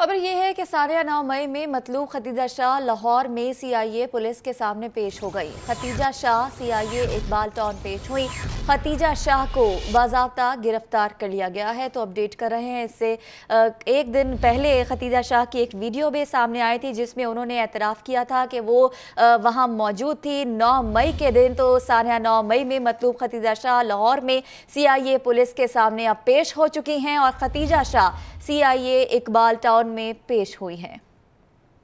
खबर यह है कि सारिया नौ मई में मतलूब खतीजा शाह लाहौर में सीआईए पुलिस के सामने पेश हो गई खतीजा शाह सीआईए इकबाल टाउन पेश हुई खतीजा शाह को बाजाबता गिरफ्तार कर लिया गया है तो अपडेट कर रहे हैं इससे एक दिन पहले खतीजा शाह की एक वीडियो भी सामने आई थी जिसमें उन्होंने एतराफ़ किया था कि वो वहाँ मौजूद थी नौ मई के दिन तो सारिया नौ मई में मतलूब खतीजा शाह लाहौर में सी पुलिस के सामने अब पेश हो चुकी हैं और खतीजा शाह सी इकबाल टाउन में पेश हुई हैं